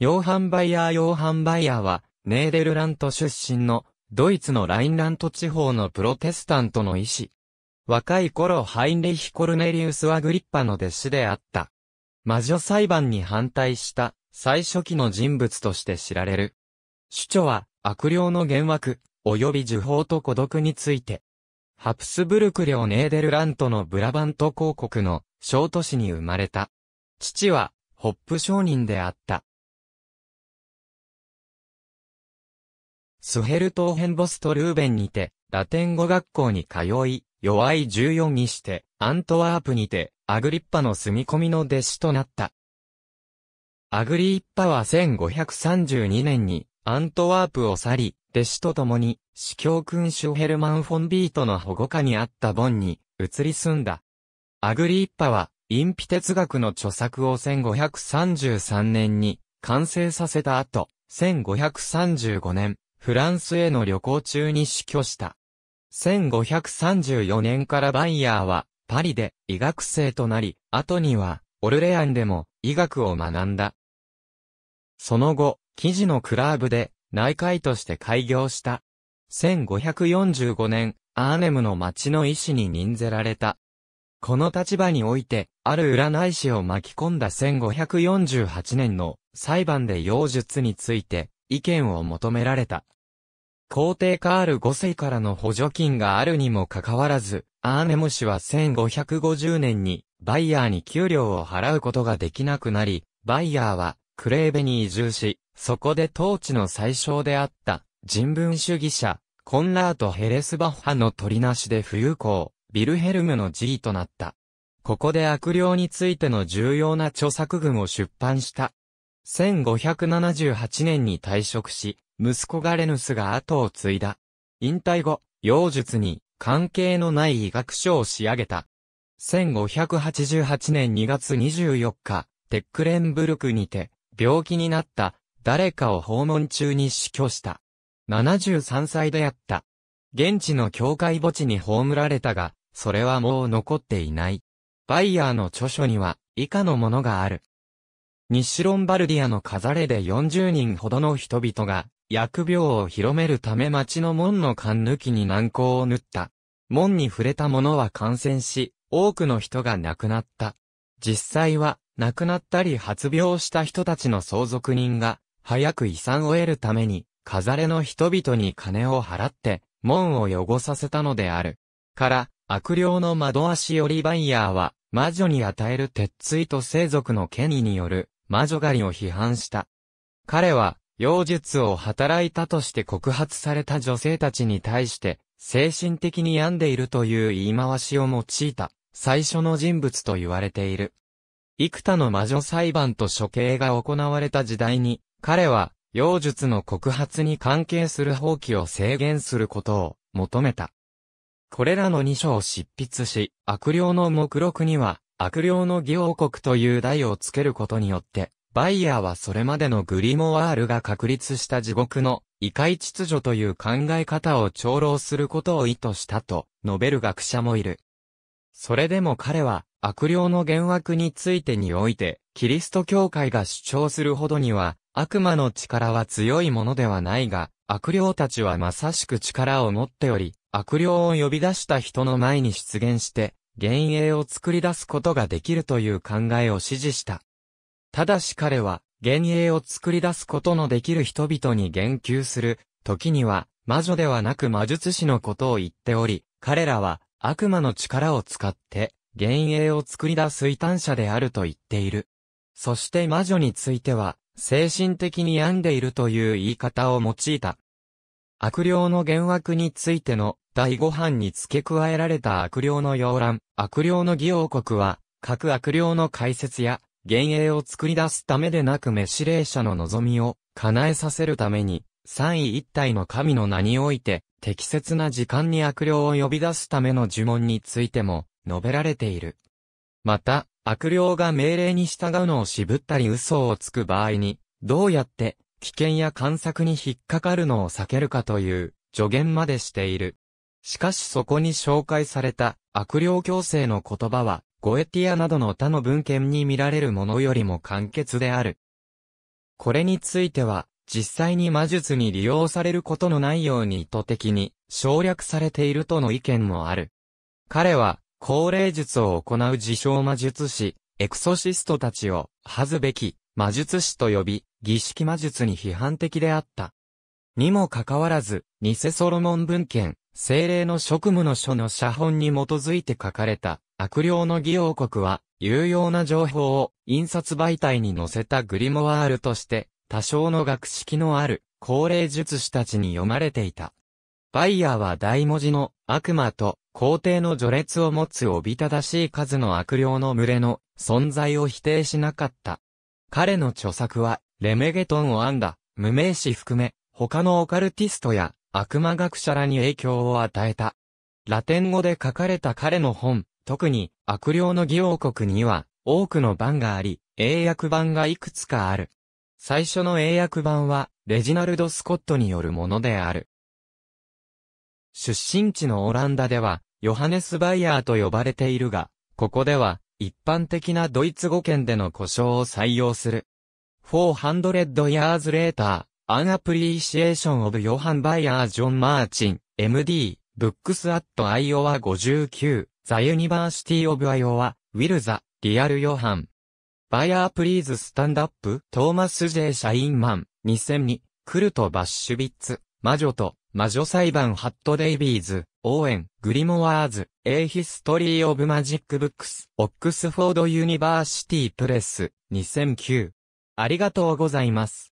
ヨーハン・バイヤー・ヨーハン・バイヤーは、ネーデルラント出身の、ドイツのラインラント地方のプロテスタントの医師。若い頃ハインリヒ・コルネリウスはグリッパの弟子であった。魔女裁判に反対した最初期の人物として知られる。主張は悪霊の幻惑、及び呪法と孤独について。ハプスブルク領ネーデルラントのブラバント公国の小都市に生まれた。父はホップ商人であった。スヘルトーヘンボストルーベンにて、ラテン語学校に通い、弱い14にして、アントワープにて、アグリッパの住み込みの弟子となった。アグリッパは1532年に、アントワープを去り、弟子と共に、司教君主ヘルマン・フォンビートの保護下にあったボンに、移り住んだ。アグリッパは、隠ピ哲学の著作を1533年に、完成させた後、1535年、フランスへの旅行中に死去した。1534年からバイヤーは、パリで医学生となり、後には、オルレアンでも医学を学んだ。その後、記事のクラーブで内科医として開業した。1545年、アーネムの町の医師に任ぜられた。この立場において、ある占い師を巻き込んだ1548年の裁判で妖術について意見を求められた。皇帝カール5世からの補助金があるにもかかわらず、アーネム氏は1550年にバイヤーに給料を払うことができなくなり、バイヤーはクレーベに移住し、そこで統治の最小であった人文主義者、コンラート・ヘレスバッハの取りなしで富裕校、ビルヘルムの地意となった。ここで悪霊についての重要な著作群を出版した。1578年に退職し、息子ガレヌスが後を継いだ。引退後、妖術に関係のない医学書を仕上げた。1588年2月24日、テックレンブルクにて、病気になった誰かを訪問中に死去した。73歳であった。現地の教会墓地に葬られたが、それはもう残っていない。バイヤーの著書には以下のものがある。西ロンバルディアの飾れで40人ほどの人々が、薬病を広めるため町の門の勘抜きに難航を塗った。門に触れた者は感染し、多くの人が亡くなった。実際は、亡くなったり発病した人たちの相続人が、早く遺産を得るために、飾れの人々に金を払って、門を汚させたのである。から、悪霊の窓足よりバイヤーは、魔女に与える鉄槌と生族の権威による、魔女狩りを批判した。彼は、妖術を働いたとして告発された女性たちに対して、精神的に病んでいるという言い回しを用いた、最初の人物と言われている。幾多の魔女裁判と処刑が行われた時代に、彼は、妖術の告発に関係する放棄を制限することを求めた。これらの二書を執筆し、悪霊の目録には、悪霊の義王国という題をつけることによって、バイヤーはそれまでのグリモワールが確立した地獄の異界秩序という考え方を長老することを意図したと述べる学者もいる。それでも彼は悪霊の幻惑についてにおいて、キリスト教会が主張するほどには、悪魔の力は強いものではないが、悪霊たちはまさしく力を持っており、悪霊を呼び出した人の前に出現して、幻影を作り出すことができるという考えを支持した。ただし彼は、幻影を作り出すことのできる人々に言及する、時には、魔女ではなく魔術師のことを言っており、彼らは、悪魔の力を使って、幻影を作り出す異端者であると言っている。そして魔女については、精神的に病んでいるという言い方を用いた。悪霊の幻惑についての第5版に付け加えられた悪霊の要覧、悪霊の義王国は、各悪霊の解説や、幻影を作り出すためでなく召し令者の望みを叶えさせるために、三位一体の神の名において、適切な時間に悪霊を呼び出すための呪文についても、述べられている。また、悪霊が命令に従うのを渋ったり嘘をつく場合に、どうやって危険や観察に引っかかるのを避けるかという助言までしている。しかしそこに紹介された悪霊矯正の言葉は、ゴエティアなどの他の文献に見られるものよりも簡潔である。これについては、実際に魔術に利用されることのないように意図的に省略されているとの意見もある。彼は、高齢術を行う自称魔術師、エクソシストたちを、恥ずべき、魔術師と呼び、儀式魔術に批判的であった。にもかかわらず、偽ソロモン文献、精霊の職務の書の写本に基づいて書かれた、悪霊の義王国は、有用な情報を印刷媒体に載せたグリモワールとして、多少の学識のある高齢術師たちに読まれていた。バイヤーは大文字の悪魔と皇帝の序列を持つおびただしい数の悪霊の群れの存在を否定しなかった。彼の著作は、レメゲトンを編んだ、無名詞含め、他のオカルティストや悪魔学者らに影響を与えた。ラテン語で書かれた彼の本、特に悪霊の義王国には多くの版があり、英訳版がいくつかある。最初の英訳版はレジナルド・スコットによるものである。出身地のオランダでは、ヨハネス・バイヤーと呼ばれているが、ここでは、一般的なドイツ語圏での故障を採用する。400 years later, an appreciation of Johann Bayer John Martin, MD, Books at Iowa 59, The University of Iowa, Will the, Real Johann. Bayer Please Stand Up, Thomas J. s h シャイ m a n 2002、クルト・バッシュビッツ、魔女と、魔女裁判ハット・デイビーズ、オーエン、グリモワーズ、A History of Magic Books、Oxford University Press、2009。ありがとうございます。